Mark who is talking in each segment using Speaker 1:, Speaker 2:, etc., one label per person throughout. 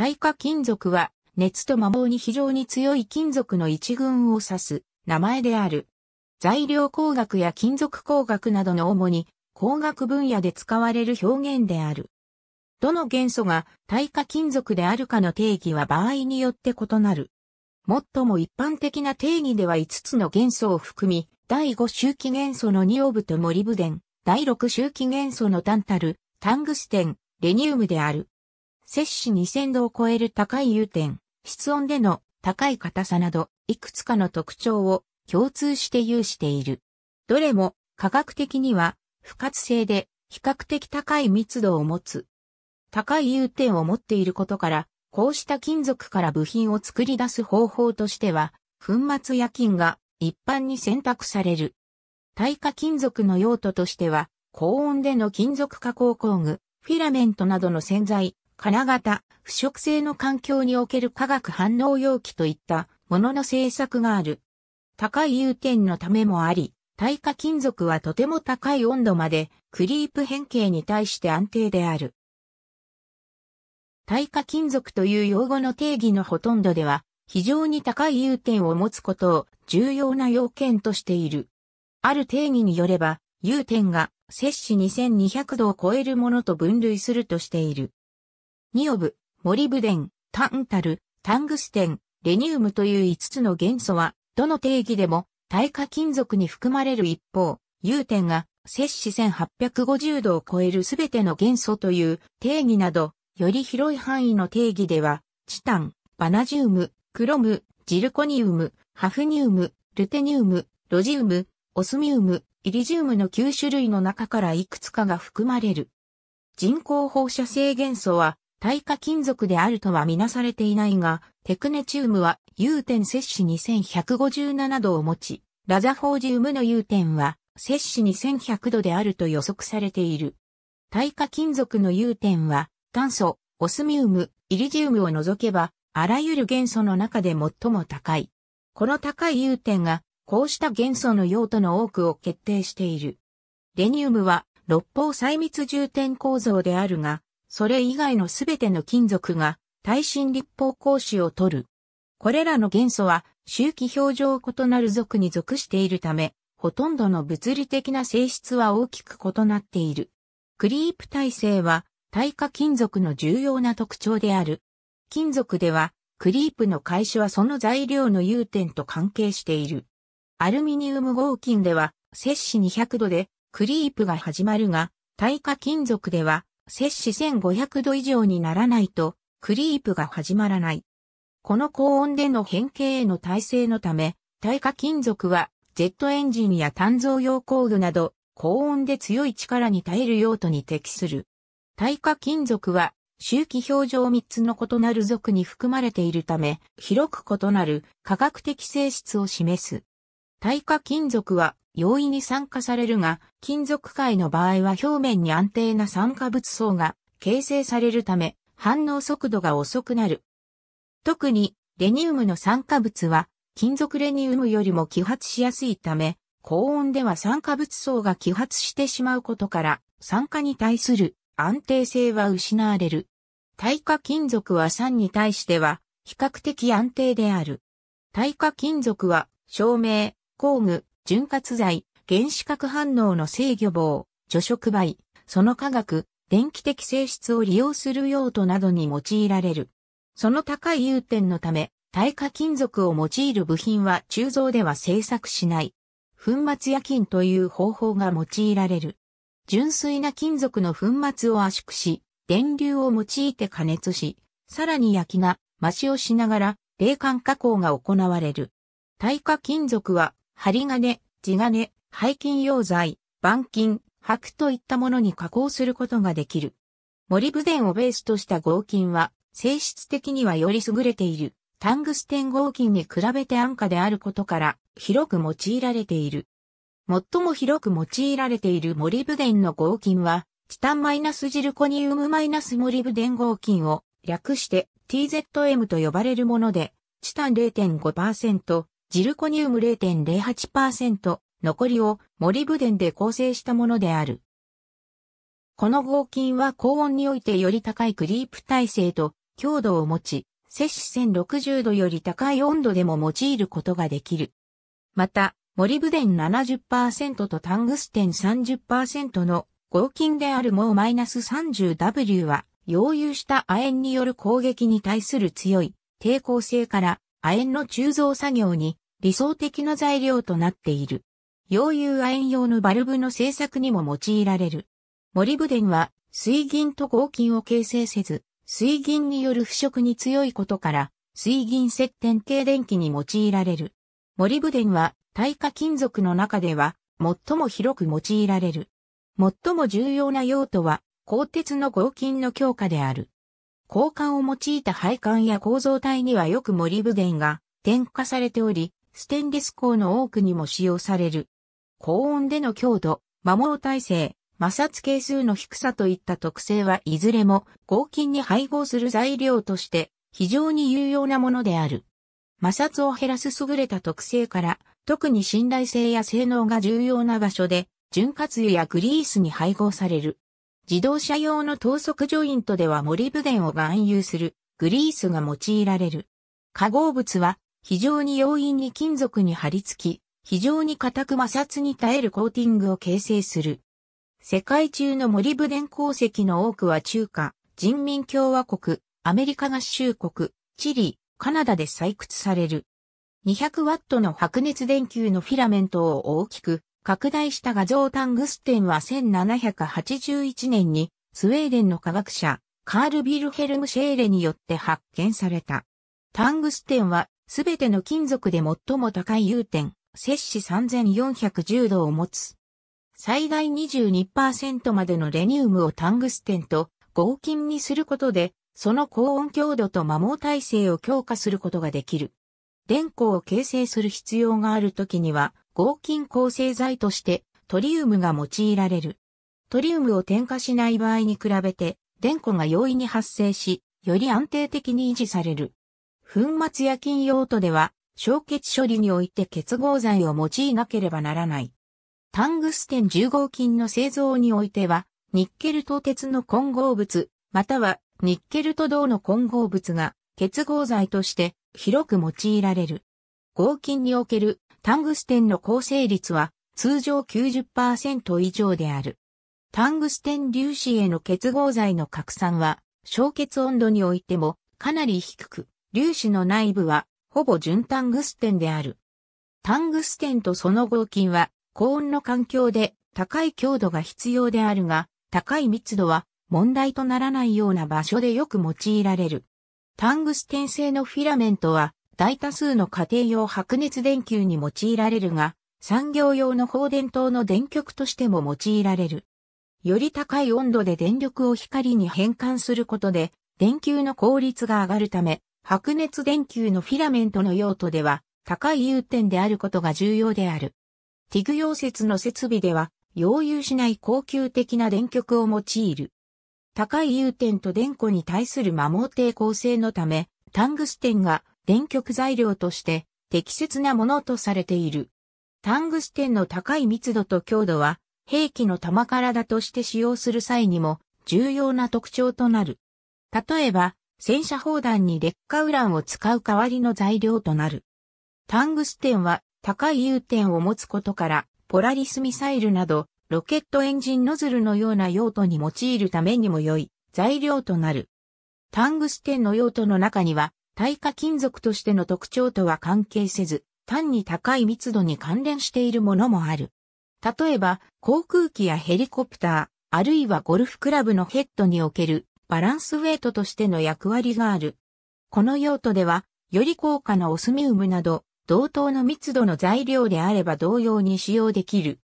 Speaker 1: 耐火金属は、熱と摩耗に非常に強い金属の一群を指す名前である。材料工学や金属工学などの主に工学分野で使われる表現である。どの元素が耐火金属であるかの定義は場合によって異なる。最も一般的な定義では5つの元素を含み、第5周期元素のニオブとモリブデン、第6周期元素のタンタル、タングステン、レニウムである。摂氏2000度を超える高い融点、室温での高い硬さなど、いくつかの特徴を共通して有している。どれも科学的には不活性で比較的高い密度を持つ。高い融点を持っていることから、こうした金属から部品を作り出す方法としては、粉末や金が一般に選択される。耐火金属の用途としては、高温での金属加工工具、フィラメントなどの洗剤、金型、腐食性の環境における化学反応容器といったものの製作がある。高い融点のためもあり、耐火金属はとても高い温度までクリープ変形に対して安定である。耐火金属という用語の定義のほとんどでは、非常に高い融点を持つことを重要な要件としている。ある定義によれば、融点が摂氏2200度を超えるものと分類するとしている。ニオブ、モリブデン、タンタル、タングステン、レニウムという5つの元素は、どの定義でも、耐火金属に含まれる一方、融点が、摂氏1850度を超えるすべての元素という定義など、より広い範囲の定義では、チタン、バナジウム、クロム、ジルコニウム、ハフニウム、ルテニウム、ロジウム、オスミウム、イリジウムの9種類の中からいくつかが含まれる。人工放射性元素は耐火金属であるとはみなされていないが、テクネチウムは融点摂氏2157度を持ち、ラザフォージウムの融点は摂氏2100度であると予測されている。耐火金属の融点は炭素、オスミウム、イリジウムを除けば、あらゆる元素の中で最も高い。この高い融点が、こうした元素の用途の多くを決定している。レニウムは、六方細密重点構造であるが、それ以外のすべての金属が耐震立方格子を取る。これらの元素は周期表情異なる属に属しているため、ほとんどの物理的な性質は大きく異なっている。クリープ耐性は耐火金属の重要な特徴である。金属ではクリープの開始はその材料の融点と関係している。アルミニウム合金では摂氏200度でクリープが始まるが、耐火金属では摂氏1500度以上にならないと、クリープが始まらない。この高温での変形への耐性のため、耐火金属は、ジェットエンジンや炭造用工具など、高温で強い力に耐える用途に適する。耐火金属は、周期表情3つの異なる属に含まれているため、広く異なる科学的性質を示す。耐火金属は容易に酸化されるが、金属界の場合は表面に安定な酸化物層が形成されるため、反応速度が遅くなる。特に、レニウムの酸化物は、金属レニウムよりも揮発しやすいため、高温では酸化物層が揮発してしまうことから、酸化に対する安定性は失われる。耐火金属は酸に対しては比較的安定である。耐火金属は照明、工具、潤滑剤、原子核反応の制御棒、除色媒、その化学、電気的性質を利用する用途などに用いられる。その高い融点のため、耐火金属を用いる部品は鋳造では製作しない。粉末夜金という方法が用いられる。純粋な金属の粉末を圧縮し、電流を用いて加熱し、さらに焼きが、増しをしながら、冷感加工が行われる。耐火金属は針金、地金、背筋溶剤、板金、箔といったものに加工することができる。森部電をベースとした合金は、性質的にはより優れている。タングステン合金に比べて安価であることから、広く用いられている。最も広く用いられている森部電の合金は、チタンマイナスジルコニウムマイナスモリブ電合金を略して TZM と呼ばれるもので、チタン0.5%、ジルコニウム0.08%、残りをモリブデンで構成したものである。この合金は高温においてより高いクリープ耐性と強度を持ち、摂氏1060度より高い温度でも用いることができる。また、モリブデン70%とタングステン30%の合金であるもう -30W は、溶融した亜鉛による攻撃に対する強い抵抗性から亜鉛の鋳造作業に理想的な材料となっている。溶融亜鉛用のバルブの製作にも用いられる。モリブデンは水銀と合金を形成せず、水銀による腐食に強いことから、水銀接点系電気に用いられる。モリブデンは耐火金属の中では最も広く用いられる。最も重要な用途は鋼鉄の合金の強化である。鋼管を用いた配管や構造体にはよくモリブデンが添加されており、ステンレス鋼の多くにも使用される。高温での強度、摩耗耐性、摩擦係数の低さといった特性はいずれも合金に配合する材料として非常に有用なものである。摩擦を減らす優れた特性から特に信頼性や性能が重要な場所で潤滑油やグリースに配合される。自動車用の等速ジョイントではモリブデンを含有するグリースが用いられる。化合物は非常に容易に金属に張り付き、非常に硬く摩擦に耐えるコーティングを形成する。世界中の森ブデン鉱石の多くは中華、人民共和国、アメリカ合衆国、チリ、カナダで採掘される。200ワットの白熱電球のフィラメントを大きく拡大した画像タングステンは1781年にスウェーデンの科学者カール・ビルヘルム・シェーレによって発見された。タングステンはすべての金属で最も高い融点、摂氏3410度を持つ。最大22%までのレニウムをタングステンと合金にすることで、その高温強度と摩耗耐性を強化することができる。電光を形成する必要があるときには、合金構成剤としてトリウムが用いられる。トリウムを添加しない場合に比べて、電光が容易に発生し、より安定的に維持される。粉末夜勤用途では、焼結処理において結合剤を用いなければならない。タングステン10合金の製造においては、ニッケルと鉄の混合物、またはニッケルと銅の混合物が結合剤として広く用いられる。合金におけるタングステンの構成率は通常90%以上である。タングステン粒子への結合剤の拡散は、焼結温度においてもかなり低く、粒子の内部は、ほぼ純タングステンである。タングステンとその合金は、高温の環境で高い強度が必要であるが、高い密度は問題とならないような場所でよく用いられる。タングステン製のフィラメントは、大多数の家庭用白熱電球に用いられるが、産業用の放電灯の電極としても用いられる。より高い温度で電力を光に変換することで、電球の効率が上がるため、白熱電球のフィラメントの用途では、高い融点であることが重要である。ティグ溶接の設備では、溶融しない高級的な電極を用いる。高い融点と電弧に対する摩耗抵抗性のため、タングステンが電極材料として適切なものとされている。タングステンの高い密度と強度は、兵器の弾体として使用する際にも重要な特徴となる。例えば、戦車砲弾に劣化ウランを使う代わりの材料となる。タングステンは高い融点を持つことから、ポラリスミサイルなど、ロケットエンジンノズルのような用途に用いるためにも良い材料となる。タングステンの用途の中には、耐火金属としての特徴とは関係せず、単に高い密度に関連しているものもある。例えば、航空機やヘリコプター、あるいはゴルフクラブのヘッドにおけるバランスウェイトとしての役割がある。この用途では、より高価なオスミウムなど、同等の密度の材料であれば同様に使用できる。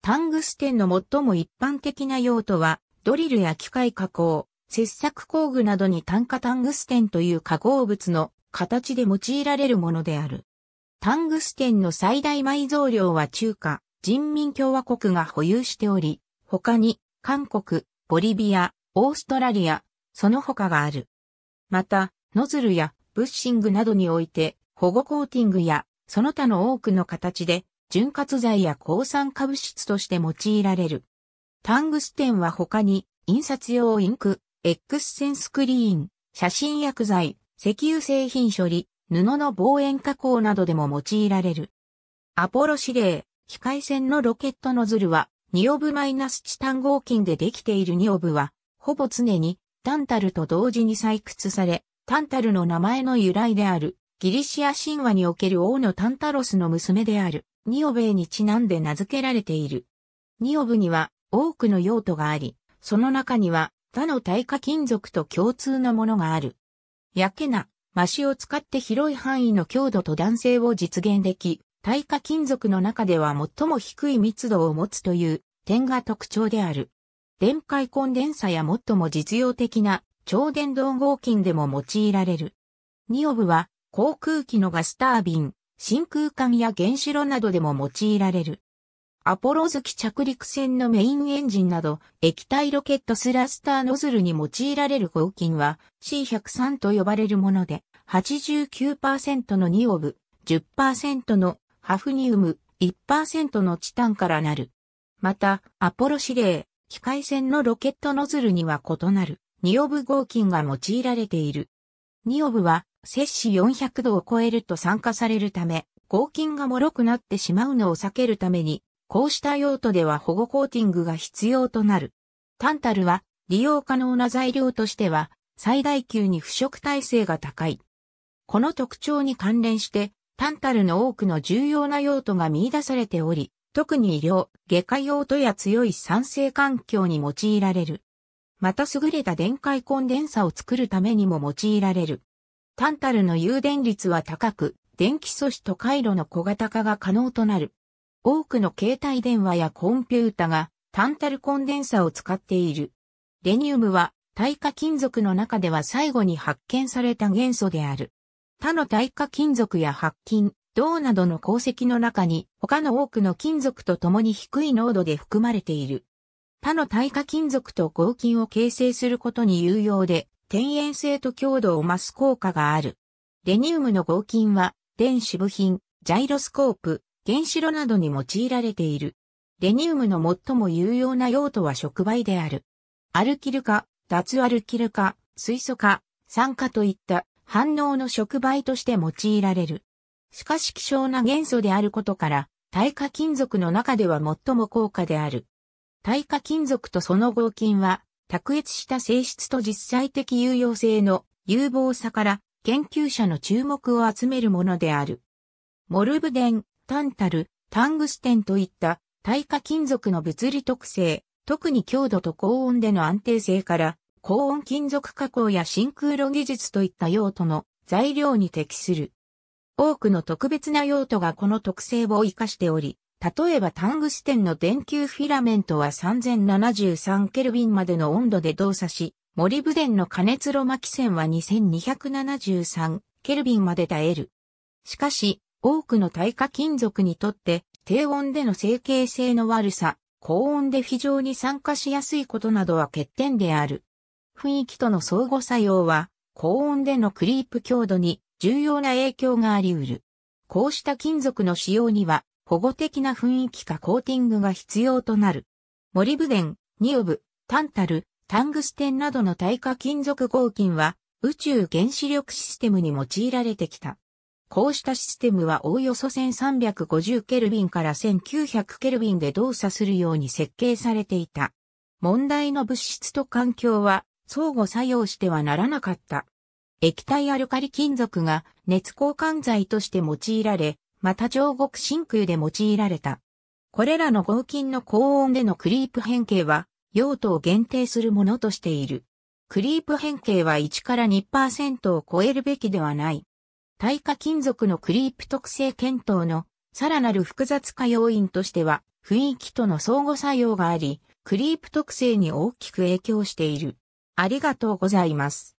Speaker 1: タングステンの最も一般的な用途は、ドリルや機械加工、切削工具などに炭化タングステンという化合物の形で用いられるものである。タングステンの最大埋蔵量は中華、人民共和国が保有しており、他に、韓国、ボリビア、オーストラリア、その他がある。また、ノズルやブッシングなどにおいて、保護コーティングや、その他の多くの形で、潤滑剤や抗酸化物質として用いられる。タングステンは他に、印刷用インク、X 線スクリーン、写真薬剤、石油製品処理、布の望遠加工などでも用いられる。アポロ指令、機械線のロケットノズルは、ニオブマイナスチタン合金でできているニオブは、ほぼ常にタンタルと同時に採掘され、タンタルの名前の由来である、ギリシア神話における王のタンタロスの娘である、ニオベイにちなんで名付けられている。ニオブには多くの用途があり、その中には他の耐火金属と共通のものがある。やけな、マシを使って広い範囲の強度と弾性を実現でき、耐火金属の中では最も低い密度を持つという点が特徴である。電解コンデンサや最も実用的な超電導合金でも用いられる。ニオブは航空機のガスタービン、真空管や原子炉などでも用いられる。アポロ月着陸船のメインエンジンなど、液体ロケットスラスターノズルに用いられる合金は C103 と呼ばれるもので、89%のニオブ、10%のハフニウム、1%のチタンからなる。また、アポロ指令、機械戦のロケットノズルには異なる、ニオブ合金が用いられている。ニオブは、摂氏400度を超えると酸化されるため、合金が脆くなってしまうのを避けるために、こうした用途では保護コーティングが必要となる。タンタルは、利用可能な材料としては、最大級に腐食耐性が高い。この特徴に関連して、タンタルの多くの重要な用途が見出されており、特に医療、外科用途や強い酸性環境に用いられる。また優れた電解コンデンサを作るためにも用いられる。タンタルの誘電率は高く、電気素子と回路の小型化が可能となる。多くの携帯電話やコンピュータがタンタルコンデンサを使っている。レニウムは耐火金属の中では最後に発見された元素である。他の耐火金属や白金、銅などの鉱石の中に他の多くの金属と共に低い濃度で含まれている。他の耐火金属と合金を形成することに有用で、天然性と強度を増す効果がある。レニウムの合金は、電子部品、ジャイロスコープ、原子炉などに用いられている。レニウムの最も有用な用途は触媒である。アルキル化、脱アルキル化、水素化、酸化といった反応の触媒として用いられる。しかし希少な元素であることから、耐火金属の中では最も高価である。耐火金属とその合金は、卓越した性質と実際的有用性の有望さから研究者の注目を集めるものである。モルブデン、タンタル、タングステンといった耐火金属の物理特性、特に強度と高温での安定性から、高温金属加工や真空炉技術といった用途の材料に適する。多くの特別な用途がこの特性を活かしており、例えばタングステンの電球フィラメントは3073ケルビンまでの温度で動作し、モリブデンの加熱炉巻線は2273ケルビンまで耐える。しかし、多くの耐火金属にとって低温での成形性の悪さ、高温で非常に酸化しやすいことなどは欠点である。雰囲気との相互作用は、高温でのクリープ強度に重要な影響があり得る。こうした金属の使用には保護的な雰囲気かコーティングが必要となる。モリブデン、ニオブ、タンタル、タングステンなどの耐火金属合金は宇宙原子力システムに用いられてきた。こうしたシステムはおおよそ1350ケルビンから1900ケルビンで動作するように設計されていた。問題の物質と環境は相互作用してはならなかった。液体アルカリ金属が熱交換剤として用いられ、また上極真空で用いられた。これらの合金の高温でのクリープ変形は、用途を限定するものとしている。クリープ変形は1から2%を超えるべきではない。耐火金属のクリープ特性検討のさらなる複雑化要因としては、雰囲気との相互作用があり、クリープ特性に大きく影響している。ありがとうございます。